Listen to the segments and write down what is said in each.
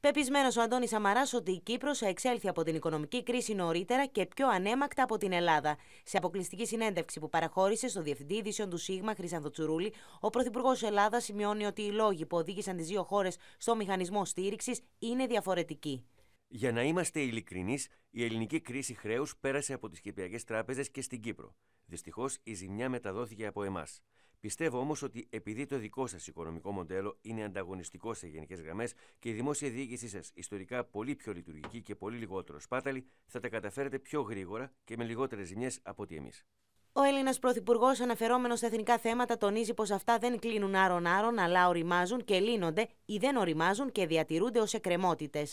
Πεπισμένος ο Αντώνης Αμαρά ότι η Κύπρος εξέλθει από την οικονομική κρίση νωρίτερα και πιο ανέμακτα από την Ελλάδα. Σε αποκλειστική συνέντευξη που παραχώρησε στο Διευθυντή Ειδήσεων του ΣΥΓΜΑ, Χρυσάνδο Τσουρούλη, ο Πρωθυπουργός Ελλάδας σημειώνει ότι οι λόγοι που οδήγησαν τις δύο χώρες στο μηχανισμό στήριξης είναι διαφορετικοί. Για να είμαστε ειλικρινείς, η ελληνική κρίση χρέους πέρασε από τις Κυπριακές τράπεζες και στην Κύπρο. Δυστυχώς, η ζημιά μεταδόθηκε από εμάς. Πιστεύω όμως ότι επειδή το δικό σας οικονομικό μοντέλο είναι ανταγωνιστικό σε γενικές γραμμές και η δημόσια διοίκησή σας ιστορικά πολύ πιο λειτουργική και πολύ λιγότερο σπάταλη, θα τα καταφέρετε πιο γρήγορα και με λιγότερες ζημιές από ότι εμείς. Ο Έλληνας Πρωθυπουργός, αναφερόμενος στα εθνικά θέματα, τονίζει πως αυτά δεν κλείνουν άρον-άρον, αλλά οριμάζουν και λύνονται ή δεν οριμάζουν και διατηρούνται ως εκκρεμότητες.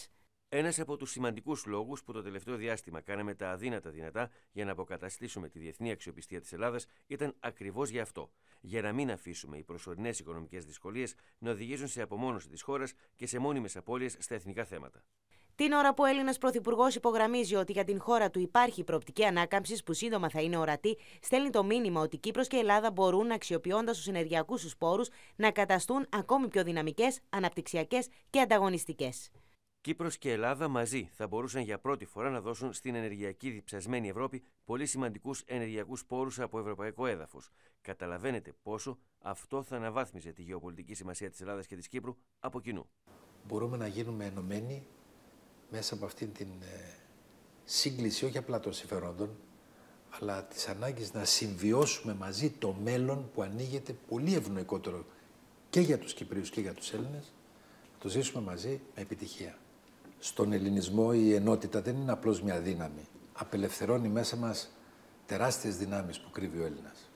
Ένας από τους σημαντικούς λόγους που το τελευταίο διάστημα κάναμε τα αδύνατα δυνατά για να αποκαταστήσουμε τη διεθνή αξιοπιστία της Ελλάδας ήταν ακριβώς γι' αυτό. Για να μην αφήσουμε οι προσωρινές οικονομικές δυσκολίες να οδηγήσουν σε απομόνωση της χώρας και σε μόνιμες απώλειες στα εθνικά θέματα. Την ώρα που ο Έλληνας Πρωθυπουργός υπογραμμίζει ότι για την χώρα του υπάρχει προοπτική ανάκαμψης που σύντομα θα είναι ορατή, στέλνει το μήνυμα ότι Κύπρος και Ελλάδα μπορούν, αξιοποιώντας τους ενεργειακούς τους πόρους, να καταστούν ακόμη πιο δυναμικές, αναπτυξιακές και ανταγωνιστικές. Κύπρος και Ελλάδα μαζί θα μπορούσαν για πρώτη φορά να δώσουν στην ενεργειακή διψασμένη Ευρώπη πολύ σημαντικούς ενεργειακούς πόρους από ευρωπαϊκό έδαφος. Καταλαβαίνετε πόσο αυτό θα αναβάθμιζε τη γεωπολιτική σημασία της Ελλάδας και της Κύπρου από κοινού. Μπορούμε να γίνουμε ενωμένοι μέσα από αυτήν την ε, σύγκληση όχι απλά των συμφερόντων, αλλά της ανάγκης να συμβιώσουμε μαζί το μέλλον που ανοίγεται πολύ ευνοϊκότερο και για τους κυπρίους και για τους Έλληνες. το ζήσουμε μαζί με επιτυχία. Στον ελληνισμό η ενότητα δεν είναι απλώς μια δύναμη. Απελευθερώνει μέσα μας τεράστιες δυνάμεις που κρύβει ο Έλληνας.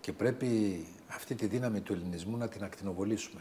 Και πρέπει αυτή τη δύναμη του ελληνισμού να την ακτινοβολήσουμε.